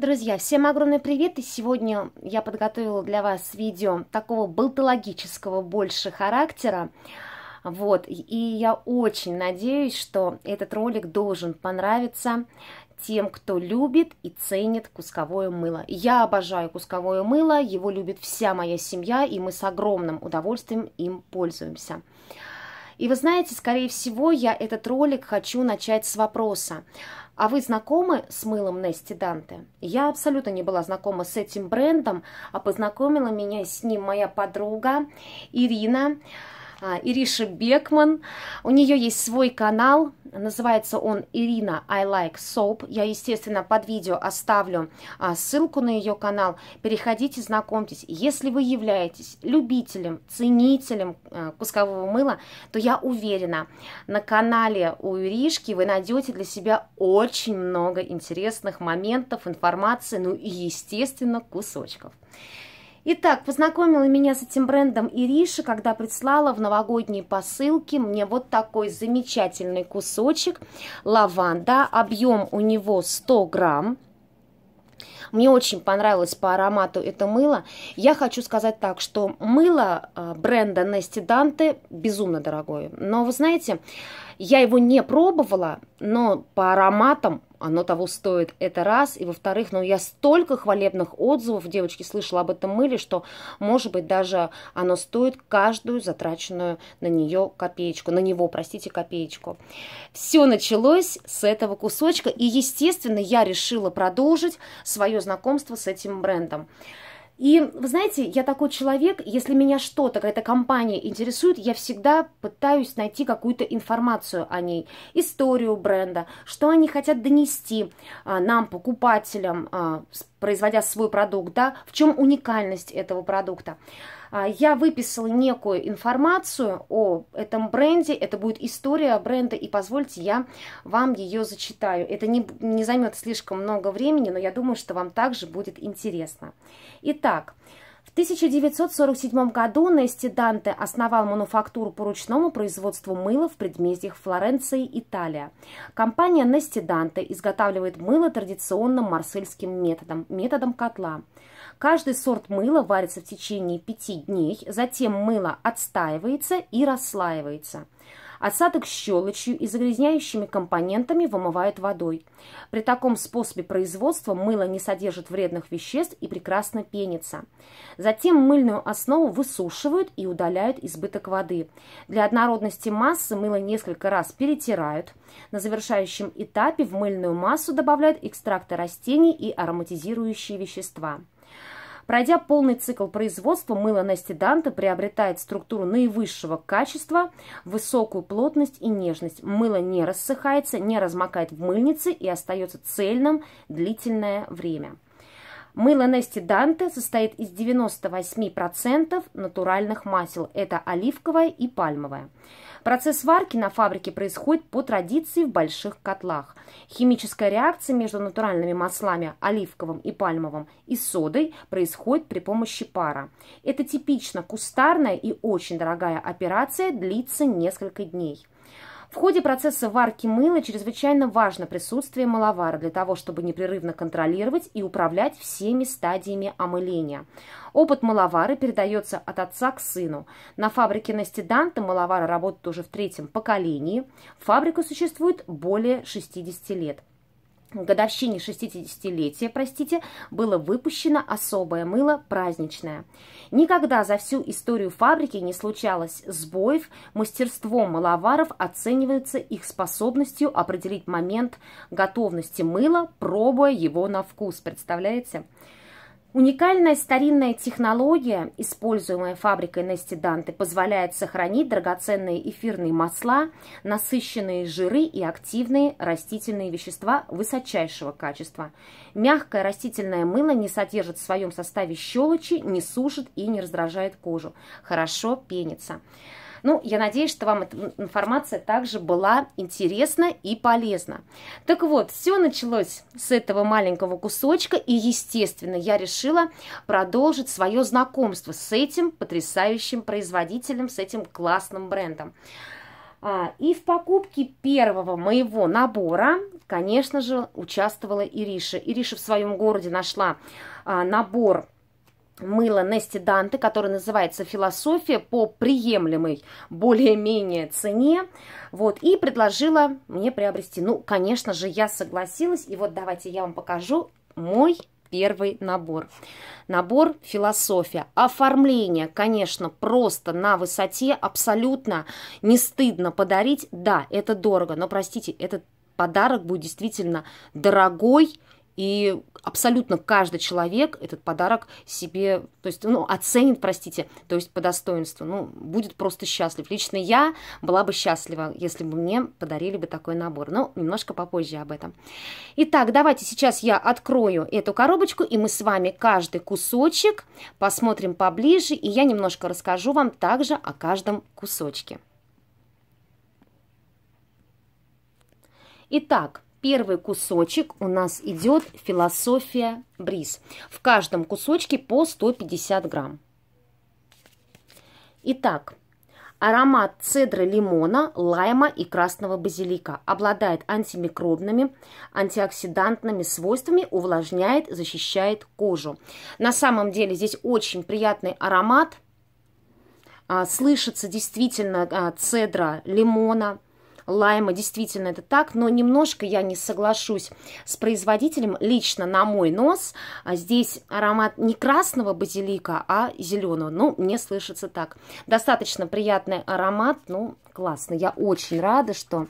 Друзья, всем огромный привет! И сегодня я подготовила для вас видео такого болтологического больше характера. Вот, и я очень надеюсь, что этот ролик должен понравиться тем, кто любит и ценит кусковое мыло. Я обожаю кусковое мыло, его любит вся моя семья, и мы с огромным удовольствием им пользуемся. И вы знаете, скорее всего, я этот ролик хочу начать с вопроса. А вы знакомы с мылом Нести Данте? Я абсолютно не была знакома с этим брендом, а познакомила меня с ним моя подруга Ирина, а, Ириша Бекман. У нее есть свой канал Называется он Ирина I Like Soap. Я, естественно, под видео оставлю а, ссылку на ее канал. Переходите, знакомьтесь. Если вы являетесь любителем, ценителем а, кускового мыла, то я уверена, на канале у Иришки вы найдете для себя очень много интересных моментов, информации, ну и, естественно, кусочков. Итак, познакомила меня с этим брендом Ириша, когда прислала в новогодние посылки мне вот такой замечательный кусочек лаванда. Объем у него 100 грамм. Мне очень понравилось по аромату это мыло. Я хочу сказать так, что мыло э, бренда Nesti Dante безумно дорогое. Но вы знаете, я его не пробовала, но по ароматам оно того стоит, это раз. И во-вторых, ну я столько хвалебных отзывов, девочки, слышала об этом мыле, что, может быть, даже оно стоит каждую затраченную на нее копеечку, на него, простите, копеечку. Все началось с этого кусочка, и, естественно, я решила продолжить свое знакомство с этим брендом. И, вы знаете, я такой человек, если меня что-то, какая-то компания интересует, я всегда пытаюсь найти какую-то информацию о ней, историю бренда, что они хотят донести а, нам, покупателям, а, производя свой продукт, да, в чем уникальность этого продукта. А, я выписала некую информацию о этом бренде, это будет история бренда, и позвольте, я вам ее зачитаю. Это не, не займет слишком много времени, но я думаю, что вам также будет интересно. Итак, в 1947 году Нести Данте основал мануфактуру по ручному производству мыла в предместьях Флоренции, Италия. Компания Нести Данте изготавливает мыло традиционным марсельским методом, методом котла – Каждый сорт мыла варится в течение 5 дней, затем мыло отстаивается и расслаивается. Осадок щелочью и загрязняющими компонентами вымывают водой. При таком способе производства мыло не содержит вредных веществ и прекрасно пенится. Затем мыльную основу высушивают и удаляют избыток воды. Для однородности массы мыло несколько раз перетирают. На завершающем этапе в мыльную массу добавляют экстракты растений и ароматизирующие вещества. Пройдя полный цикл производства, мыло Нести Данте приобретает структуру наивысшего качества, высокую плотность и нежность. Мыло не рассыхается, не размокает в мыльнице и остается цельным длительное время. Мыло Нести Данте состоит из 98% натуральных масел. Это оливковое и пальмовое. Процесс варки на фабрике происходит по традиции в больших котлах. Химическая реакция между натуральными маслами оливковым и пальмовым и содой происходит при помощи пара. Это типично кустарная и очень дорогая операция, длится несколько дней. В ходе процесса варки мыла чрезвычайно важно присутствие мыловара для того, чтобы непрерывно контролировать и управлять всеми стадиями омыления. Опыт мыловары передается от отца к сыну. На фабрике Настиданта мыловары работают уже в третьем поколении. Фабрика существует более 60 лет годовщине 60-летия, простите, было выпущено особое мыло праздничное. Никогда за всю историю фабрики не случалось сбоев, мастерством маловаров оценивается их способностью определить момент готовности мыла, пробуя его на вкус, представляете? Представляете? Уникальная старинная технология, используемая фабрикой Нести Данте, позволяет сохранить драгоценные эфирные масла, насыщенные жиры и активные растительные вещества высочайшего качества. Мягкое растительное мыло не содержит в своем составе щелочи, не сушит и не раздражает кожу. Хорошо пенится. Ну, я надеюсь, что вам эта информация также была интересна и полезна. Так вот, все началось с этого маленького кусочка, и, естественно, я решила продолжить свое знакомство с этим потрясающим производителем, с этим классным брендом. А, и в покупке первого моего набора, конечно же, участвовала Ириша. Ириша в своем городе нашла а, набор мыло Нести Данте, которое называется «Философия по приемлемой более-менее цене», вот, и предложила мне приобрести. Ну, конечно же, я согласилась, и вот давайте я вам покажу мой первый набор. Набор философия. Оформление, конечно, просто на высоте, абсолютно не стыдно подарить. Да, это дорого, но, простите, этот подарок будет действительно дорогой, и абсолютно каждый человек этот подарок себе, то есть, ну, оценит, простите, то есть по достоинству, ну, будет просто счастлив. Лично я была бы счастлива, если бы мне подарили бы такой набор, но немножко попозже об этом. Итак, давайте сейчас я открою эту коробочку, и мы с вами каждый кусочек посмотрим поближе, и я немножко расскажу вам также о каждом кусочке. Итак, Первый кусочек у нас идет философия бриз. В каждом кусочке по 150 грамм. Итак, аромат цедры лимона, лайма и красного базилика. Обладает антимикробными, антиоксидантными свойствами, увлажняет, защищает кожу. На самом деле здесь очень приятный аромат. А, слышится действительно а, цедра лимона, лайма, действительно это так, но немножко я не соглашусь с производителем, лично на мой нос, а здесь аромат не красного базилика, а зеленого, ну, мне слышится так. Достаточно приятный аромат, ну, классно, я очень рада, что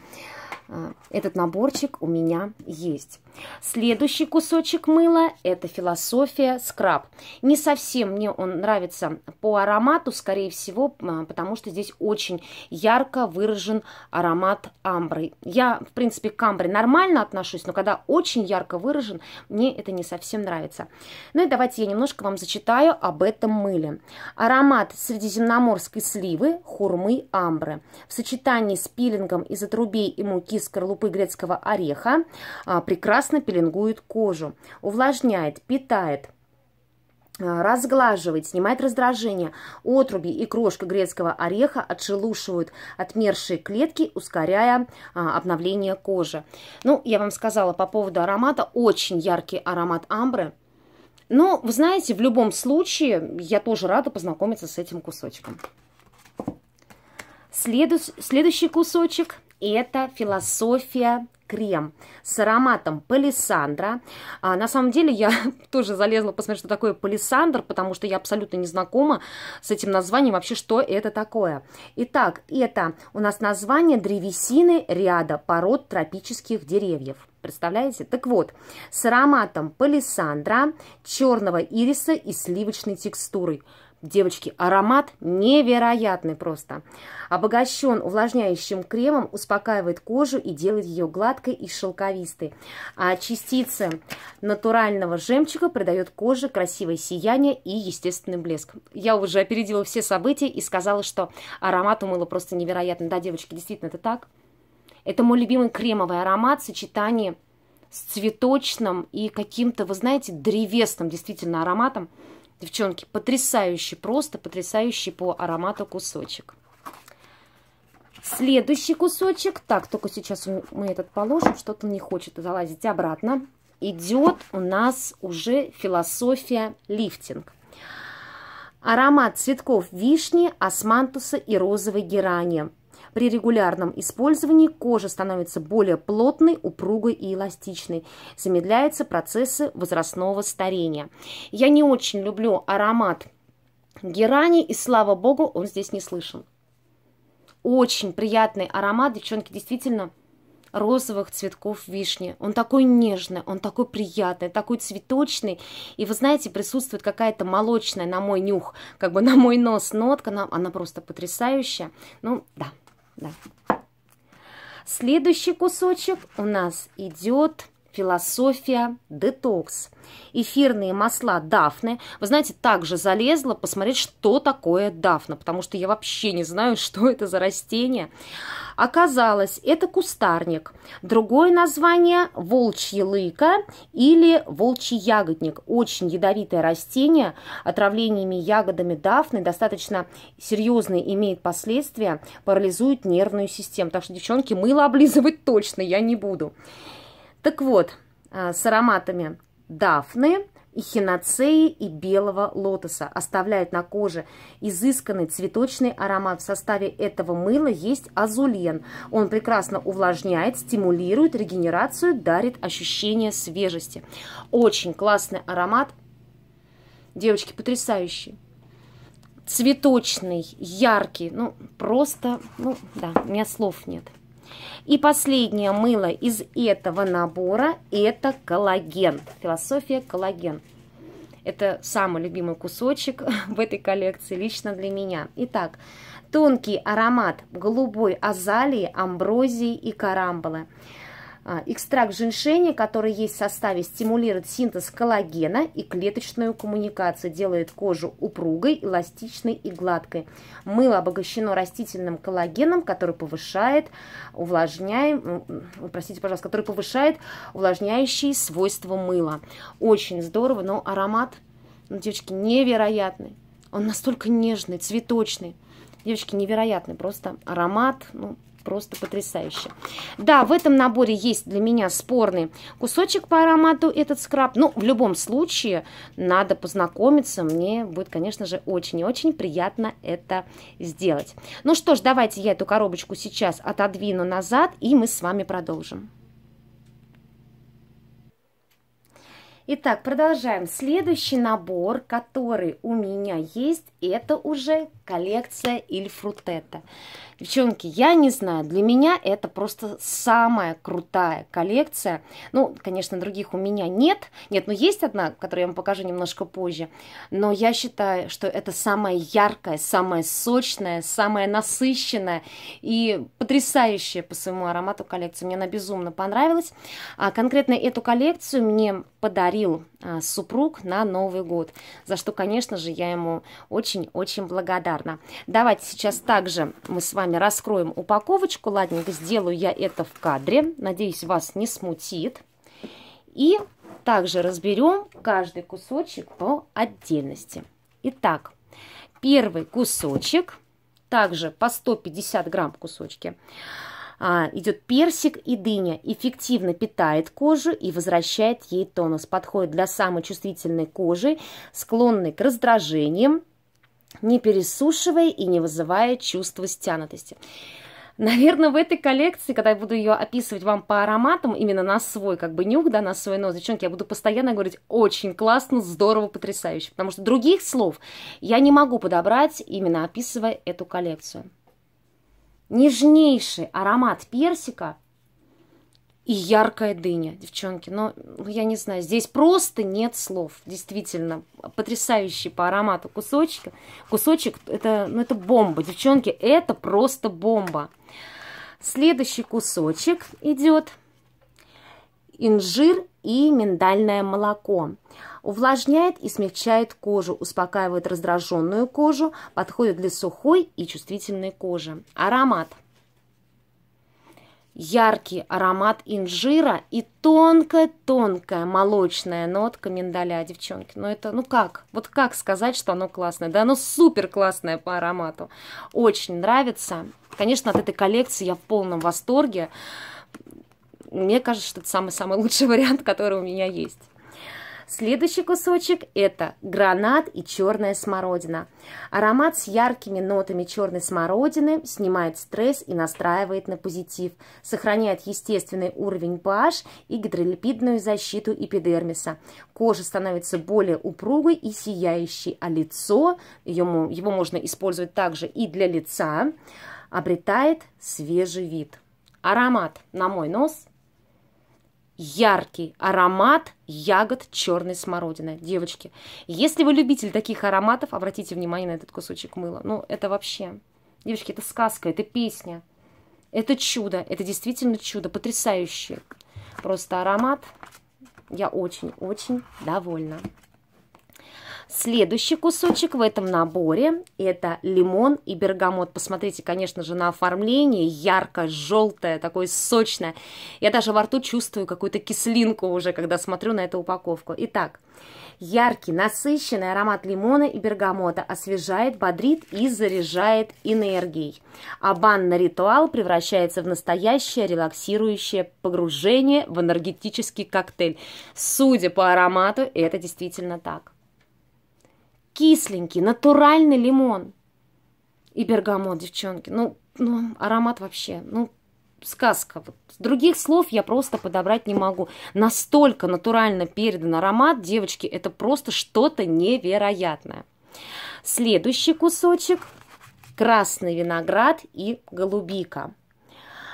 э, этот наборчик у меня есть. Следующий кусочек мыла – это философия скраб. Не совсем мне он нравится по аромату, скорее всего, потому что здесь очень ярко выражен аромат амбры. Я, в принципе, к амбре нормально отношусь, но когда очень ярко выражен, мне это не совсем нравится. Ну и давайте я немножко вам зачитаю об этом мыле. Аромат средиземноморской сливы, хурмы, амбры. В сочетании с пилингом из отрубей и муки скорлупы грецкого ореха а, прекрасно прекрасно пеленгует кожу, увлажняет, питает, э, разглаживает, снимает раздражение. Отруби и крошка грецкого ореха отшелушивают отмершие клетки, ускоряя а, обновление кожи. Ну, я вам сказала по поводу аромата. Очень яркий аромат амбры. Но, ну, вы знаете, в любом случае, я тоже рада познакомиться с этим кусочком. Следу следующий кусочек – это философия крем с ароматом палисандра. А, на самом деле я тоже залезла посмотреть, что такое палисандр, потому что я абсолютно не знакома с этим названием, вообще что это такое. Итак, это у нас название древесины ряда пород тропических деревьев. Представляете? Так вот, с ароматом палисандра, черного ириса и сливочной текстурой. Девочки, аромат невероятный просто. Обогащен увлажняющим кремом, успокаивает кожу и делает ее гладкой и шелковистой. А частица натурального жемчуга придает коже красивое сияние и естественный блеск. Я уже опередила все события и сказала, что аромат умыла просто невероятный. Да, девочки, действительно, это так. Это мой любимый кремовый аромат в сочетании с цветочным и каким-то, вы знаете, древесным действительно ароматом. Девчонки, потрясающий, просто потрясающий по аромату кусочек. Следующий кусочек. Так, только сейчас мы этот положим, что-то не хочет залазить обратно. Идет у нас уже философия лифтинг. Аромат цветков вишни, османтуса и розовой герани. При регулярном использовании кожа становится более плотной, упругой и эластичной. Замедляются процессы возрастного старения. Я не очень люблю аромат герани, и слава богу, он здесь не слышен. Очень приятный аромат, девчонки, действительно розовых цветков вишни. Он такой нежный, он такой приятный, такой цветочный. И вы знаете, присутствует какая-то молочная на мой нюх, как бы на мой нос нотка, она, она просто потрясающая. Ну, да. Да. Следующий кусочек у нас идет Философия детокс. Эфирные масла Дафны. Вы знаете, также залезла посмотреть, что такое Дафна, потому что я вообще не знаю, что это за растение. Оказалось, это кустарник. Другое название – волчья лыка или волчий ягодник. Очень ядовитое растение. Отравлениями ягодами Дафны достаточно серьезные имеет последствия, парализует нервную систему. Так что, девчонки, мыло облизывать точно я не буду. Так вот, а, с ароматами дафны, и хиноцеи, и белого лотоса. Оставляют на коже изысканный цветочный аромат. В составе этого мыла есть азулен. Он прекрасно увлажняет, стимулирует регенерацию, дарит ощущение свежести. Очень классный аромат. Девочки, потрясающий. Цветочный, яркий, ну просто, ну да, у меня слов нет. И последнее мыло из этого набора – это коллаген. Философия коллаген. Это самый любимый кусочек в этой коллекции лично для меня. Итак, тонкий аромат голубой азалии, амброзии и карамболы – а, экстракт женьшеня, который есть в составе, стимулирует синтез коллагена и клеточную коммуникацию, делает кожу упругой, эластичной и гладкой. Мыло обогащено растительным коллагеном, который повышает, увлажняем, простите, пожалуйста, который повышает увлажняющие свойства мыла. Очень здорово, но аромат, ну, девочки, невероятный. Он настолько нежный, цветочный. Девочки, невероятный просто аромат, ну, просто потрясающе. Да, в этом наборе есть для меня спорный кусочек по аромату этот скраб. Но ну, в любом случае надо познакомиться. Мне будет, конечно же, очень и очень приятно это сделать. Ну что ж, давайте я эту коробочку сейчас отодвину назад, и мы с вами продолжим. Итак, продолжаем. Следующий набор, который у меня есть, это уже коллекция Иль Фрутета. Девчонки, я не знаю, для меня это просто самая крутая коллекция. Ну, конечно, других у меня нет. Нет, но есть одна, которую я вам покажу немножко позже. Но я считаю, что это самая яркая, самая сочная, самая насыщенная и потрясающая по своему аромату коллекция. Мне она безумно понравилась. А конкретно эту коллекцию мне подарил а, супруг на Новый год, за что, конечно же, я ему очень очень-очень благодарна. Давайте сейчас также мы с вами раскроем упаковочку. Ладненько, сделаю я это в кадре. Надеюсь, вас не смутит. И также разберем каждый кусочек по отдельности. Итак, первый кусочек, также по 150 грамм кусочки, а, идет персик и дыня. Эффективно питает кожу и возвращает ей тонус. Подходит для самой чувствительной кожи, склонной к раздражениям, не пересушивая и не вызывая чувства стянутости. Наверное, в этой коллекции, когда я буду ее описывать вам по ароматам, именно на свой как бы нюх, да, на свой нос, девчонки, я буду постоянно говорить очень классно, здорово, потрясающе, потому что других слов я не могу подобрать, именно описывая эту коллекцию. Нежнейший аромат персика – и яркая дыня, девчонки. Но ну, я не знаю, здесь просто нет слов. Действительно, потрясающий по аромату кусочек. Кусочек, это, ну, это бомба, девчонки, это просто бомба. Следующий кусочек идет инжир и миндальное молоко. Увлажняет и смягчает кожу, успокаивает раздраженную кожу, подходит для сухой и чувствительной кожи. Аромат – яркий аромат инжира и тонкая-тонкая молочная нотка миндаля, девчонки. Ну это, ну как? Вот как сказать, что оно классное? Да оно супер классное по аромату. Очень нравится. Конечно, от этой коллекции я в полном восторге. Мне кажется, что это самый-самый лучший вариант, который у меня есть. Следующий кусочек – это гранат и черная смородина. Аромат с яркими нотами черной смородины снимает стресс и настраивает на позитив, сохраняет естественный уровень pH и гидролипидную защиту эпидермиса. Кожа становится более упругой и сияющей, а лицо, ему, его можно использовать также и для лица, обретает свежий вид. Аромат на мой нос яркий аромат ягод черной смородины. Девочки, если вы любитель таких ароматов, обратите внимание на этот кусочек мыла. Ну, это вообще... Девочки, это сказка, это песня. Это чудо, это действительно чудо, потрясающий просто аромат. Я очень-очень довольна. Следующий кусочек в этом наборе – это лимон и бергамот. Посмотрите, конечно же, на оформление. Ярко, желтое, такое сочное. Я даже во рту чувствую какую-то кислинку уже, когда смотрю на эту упаковку. Итак, яркий, насыщенный аромат лимона и бергамота освежает, бодрит и заряжает энергией. А банный ритуал превращается в настоящее релаксирующее погружение в энергетический коктейль. Судя по аромату, это действительно так кисленький, натуральный лимон. И бергамот, девчонки. Ну, ну, аромат вообще, ну, сказка. Вот. Других слов я просто подобрать не могу. Настолько натурально передан аромат, девочки, это просто что-то невероятное. Следующий кусочек – красный виноград и голубика –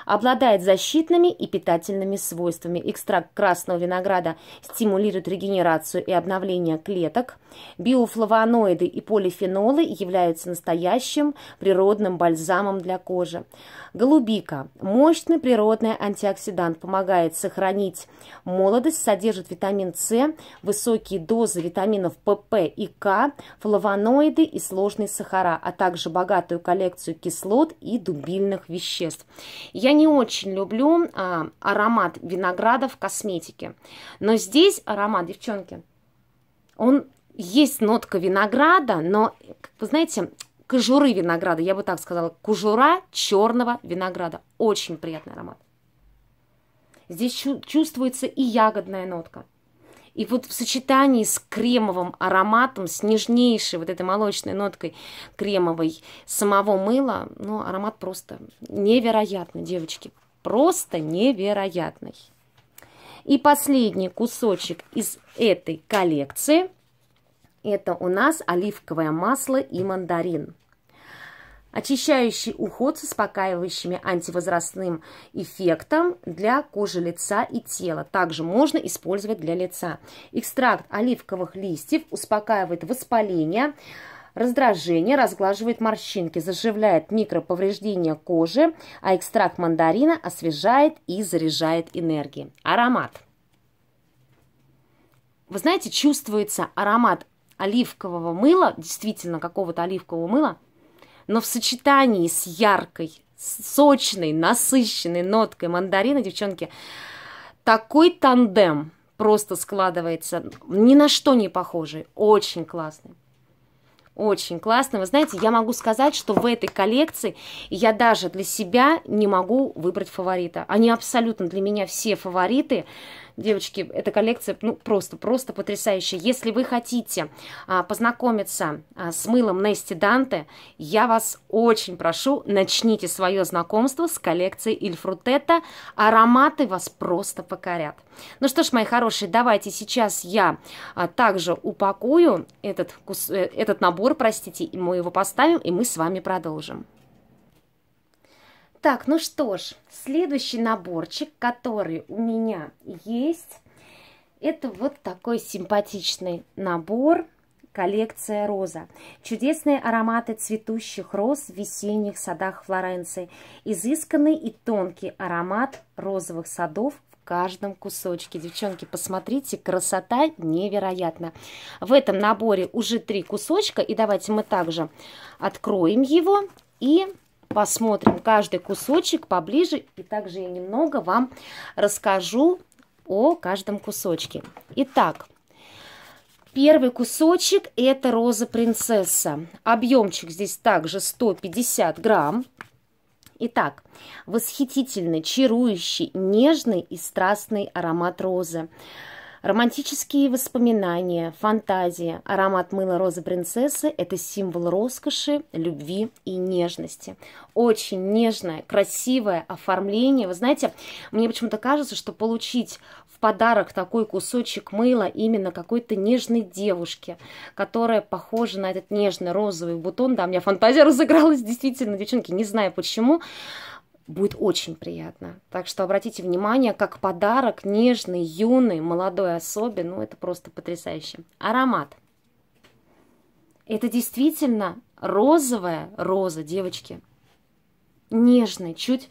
Обладает защитными и питательными свойствами. Экстракт красного винограда стимулирует регенерацию и обновление клеток. Биофлавоноиды и полифенолы являются настоящим природным бальзамом для кожи. Голубика. Мощный природный антиоксидант помогает сохранить молодость, содержит витамин С, высокие дозы витаминов ПП и К, флавоноиды и сложные сахара, а также богатую коллекцию кислот и дубильных веществ. Я не очень люблю а, аромат винограда в косметике. Но здесь аромат, девчонки, он есть нотка винограда, но, вы знаете, кожуры винограда, я бы так сказала, кожура черного винограда. Очень приятный аромат. Здесь чувствуется и ягодная нотка. И вот в сочетании с кремовым ароматом, с нежнейшей вот этой молочной ноткой кремовой самого мыла, ну, аромат просто невероятный, девочки, просто невероятный. И последний кусочек из этой коллекции – это у нас оливковое масло и мандарин. Очищающий уход с успокаивающими антивозрастным эффектом для кожи лица и тела. Также можно использовать для лица. Экстракт оливковых листьев успокаивает воспаление, раздражение, разглаживает морщинки, заживляет микроповреждения кожи, а экстракт мандарина освежает и заряжает энергией. Аромат. Вы знаете, чувствуется аромат оливкового мыла, действительно какого-то оливкового мыла, но в сочетании с яркой, сочной, насыщенной ноткой мандарина, девчонки, такой тандем просто складывается, ни на что не похожий, очень классный. Очень классно. Вы знаете, я могу сказать, что в этой коллекции я даже для себя не могу выбрать фаворита. Они абсолютно для меня все фавориты. Девочки, эта коллекция, ну, просто-просто потрясающая. Если вы хотите а, познакомиться а, с мылом Нести Данте, я вас очень прошу, начните свое знакомство с коллекцией Ильфрутета. Ароматы вас просто покорят. Ну что ж, мои хорошие, давайте сейчас я а, также упакую этот, кус, э, этот набор, простите, и мы его поставим, и мы с вами продолжим. Так, ну что ж, следующий наборчик, который у меня есть, это вот такой симпатичный набор коллекция «Роза». Чудесные ароматы цветущих роз в весенних садах Флоренции. Изысканный и тонкий аромат розовых садов в каждом кусочке. Девчонки, посмотрите, красота невероятна. В этом наборе уже три кусочка. И давайте мы также откроем его и посмотрим каждый кусочек поближе и также я немного вам расскажу о каждом кусочке. Итак, первый кусочек это роза принцесса. Объемчик здесь также 150 грамм. Итак, восхитительный, чарующий, нежный и страстный аромат розы. Романтические воспоминания, фантазия, аромат мыла розы принцессы – это символ роскоши, любви и нежности. Очень нежное, красивое оформление. Вы знаете, мне почему-то кажется, что получить в подарок такой кусочек мыла именно какой-то нежной девушке, которая похожа на этот нежный розовый бутон. Да, у меня фантазия разыгралась, действительно, девчонки, не знаю почему будет очень приятно. Так что обратите внимание, как подарок нежный, юный, молодой особе, ну это просто потрясающе. Аромат. Это действительно розовая роза, девочки. Нежный, чуть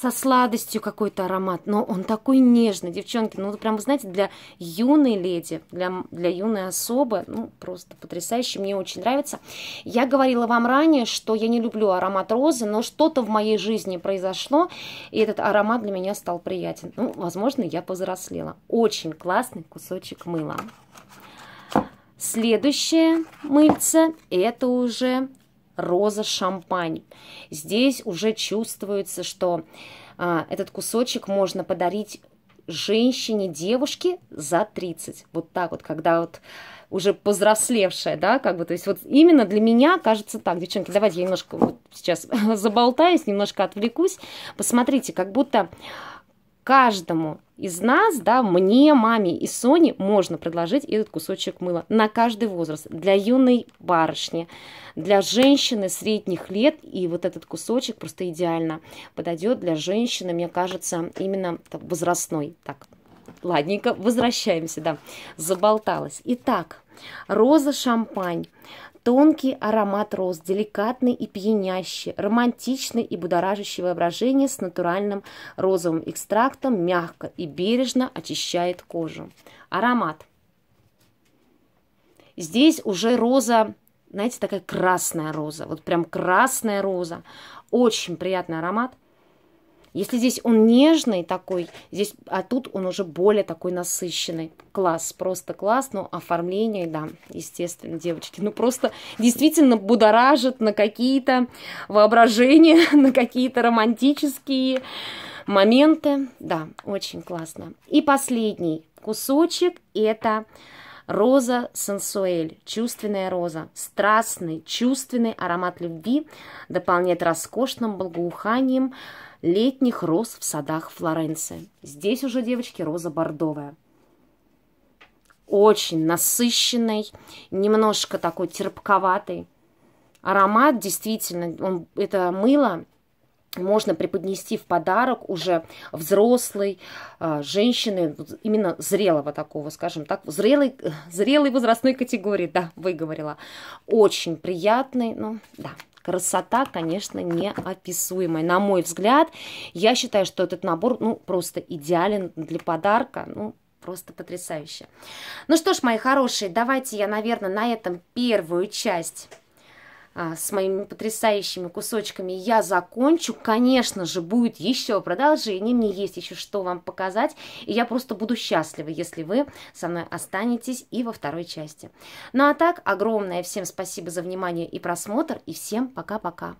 со сладостью какой-то аромат, но он такой нежный, девчонки, ну прям, знаете, для юной леди, для, для юной особы, ну просто потрясающе, мне очень нравится. Я говорила вам ранее, что я не люблю аромат розы, но что-то в моей жизни произошло, и этот аромат для меня стал приятен. Ну, возможно, я повзрослела. Очень классный кусочек мыла. Следующее мыльце – это уже роза шампань. Здесь уже чувствуется, что а, этот кусочек можно подарить женщине, девушке за 30. Вот так вот, когда вот уже повзрослевшая, да, как бы, то есть вот именно для меня кажется так, девчонки, давайте я немножко вот сейчас заболтаюсь, немножко отвлекусь. Посмотрите, как будто каждому из нас, да, мне, маме и Соне можно предложить этот кусочек мыла на каждый возраст. Для юной барышни, для женщины средних лет, и вот этот кусочек просто идеально подойдет для женщины, мне кажется, именно возрастной. Так, ладненько, возвращаемся, да, заболталась. Итак, роза шампань. Тонкий аромат роз, деликатный и пьянящий, романтичный и будоражащий воображение с натуральным розовым экстрактом мягко и бережно очищает кожу. Аромат. Здесь уже роза, знаете, такая красная роза, вот прям красная роза. Очень приятный аромат. Если здесь он нежный такой, здесь, а тут он уже более такой насыщенный. Класс, просто класс, но ну, оформление, да, естественно, девочки, ну просто действительно будоражит на какие-то воображения, на какие-то романтические моменты. Да, очень классно. И последний кусочек – это роза сенсуэль, чувственная роза, страстный, чувственный аромат любви, дополняет роскошным благоуханием, летних роз в садах Флоренции. Здесь уже, девочки, роза бордовая. Очень насыщенный, немножко такой терпковатый. Аромат действительно, он, это мыло можно преподнести в подарок уже взрослой э, женщины, именно зрелого такого, скажем так, зрелой, зрелой возрастной категории, да, выговорила. Очень приятный, ну, да, красота, конечно, неописуемая. На мой взгляд, я считаю, что этот набор, ну, просто идеален для подарка, ну, просто потрясающе. Ну что ж, мои хорошие, давайте я, наверное, на этом первую часть а, с моими потрясающими кусочками я закончу. Конечно же, будет еще продолжение, мне есть еще что вам показать. И я просто буду счастлива, если вы со мной останетесь и во второй части. Ну а так, огромное всем спасибо за внимание и просмотр, и всем пока-пока.